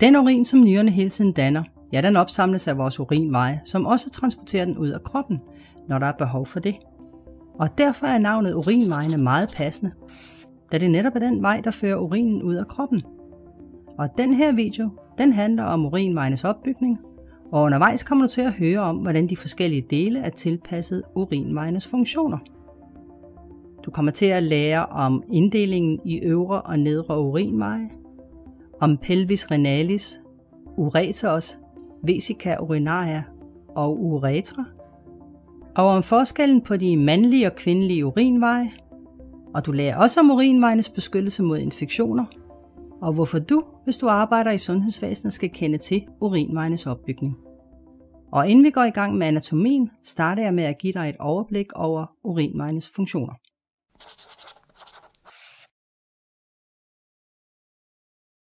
Den urin, som nyrerne hele tiden danner, ja, den opsamles af vores urinveje, som også transporterer den ud af kroppen, når der er behov for det. Og derfor er navnet urinvejene meget passende, da det netop er den vej, der fører urinen ud af kroppen. Og den her video, den handler om urinvejenes opbygning, og undervejs kommer du til at høre om, hvordan de forskellige dele er tilpasset urinvejenes funktioner kommer til at lære om inddelingen i øvre og nedre urinveje, om pelvis renalis, ureteros, vesica urinaria og uretra, og om forskellen på de mandlige og kvindelige urinveje, og du lærer også om urinvejenes beskyttelse mod infektioner, og hvorfor du, hvis du arbejder i sundhedsvæsenet, skal kende til urinvejenes opbygning. Og inden vi går i gang med anatomien, starter jeg med at give dig et overblik over urinvejenes funktioner.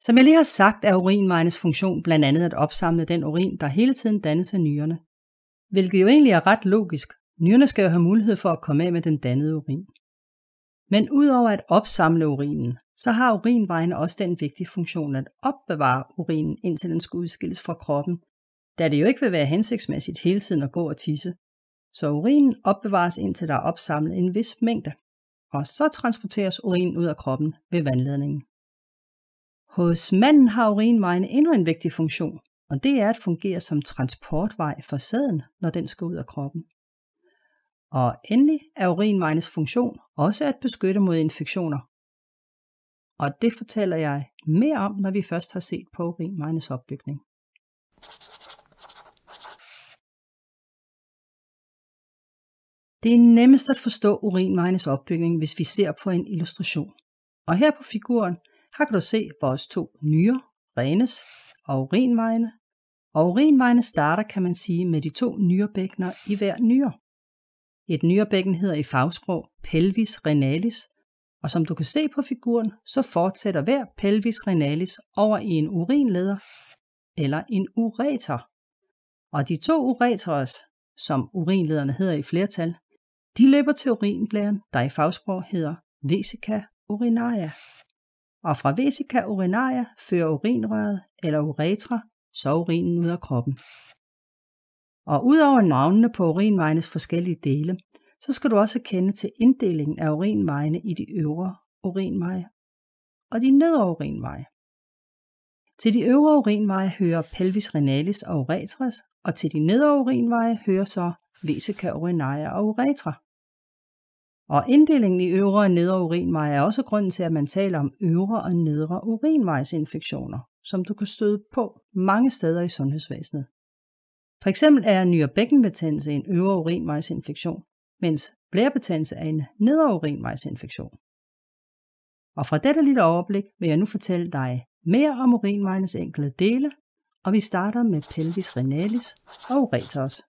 Som jeg lige har sagt, er urinvejenes funktion blandt andet at opsamle den urin, der hele tiden dannes af nyrerne. Hvilket jo egentlig er ret logisk. Nyrerne skal jo have mulighed for at komme af med den dannede urin. Men udover at opsamle urinen, så har urinvejene også den vigtige funktion at opbevare urinen, indtil den skal udskilles fra kroppen, da det jo ikke vil være hensigtsmæssigt hele tiden at gå og tisse. Så urinen opbevares indtil der er opsamlet en vis mængde, og så transporteres urinen ud af kroppen ved vandledningen. Hos manden har urinvejen endnu en vigtig funktion, og det er at fungere som transportvej for sæden, når den skal ud af kroppen. Og endelig er urinvejens funktion også at beskytte mod infektioner. Og det fortæller jeg mere om, når vi først har set på urinvejens opbygning. Det er nemmest at forstå urinvejens opbygning, hvis vi ser på en illustration. Og her på figuren her kan du se vores to nyre, renes og urinvejene. Og urinvejene starter, kan man sige, med de to nyrebækkener i hver nyre. Et nyrebækken hedder i fagsprog pelvis renalis, og som du kan se på figuren, så fortsætter hver pelvis renalis over i en urinleder eller en ureter. Og de to ureteres, som urinlederne hedder i flertal, de løber til urinblæren, der i fagsprog hedder vesica urinaria og fra vesica urinaria fører urinrøret eller uretra så urinen ud af kroppen. Og udover navnene på urinvejenes forskellige dele, så skal du også kende til inddelingen af urinvejene i de øvre urinveje og de nedre urinveje. Til de øvre urinveje hører pelvis renalis og uretras, og til de nedre urinveje hører så vesica urinaria og uretra. Og inddelingen i øvre og nedre urinvej er også grunden til, at man taler om øvre og nedre urinvejsinfektioner, som du kan støde på mange steder i sundhedsvæsenet. For eksempel er nyrebækkenbetændelse en øvre urinvejsinfektion, mens blærebetændelse er en nedre urinvejsinfektion. Og fra dette lille overblik vil jeg nu fortælle dig mere om urinvejens enkelte dele, og vi starter med pelvis renalis og ureters.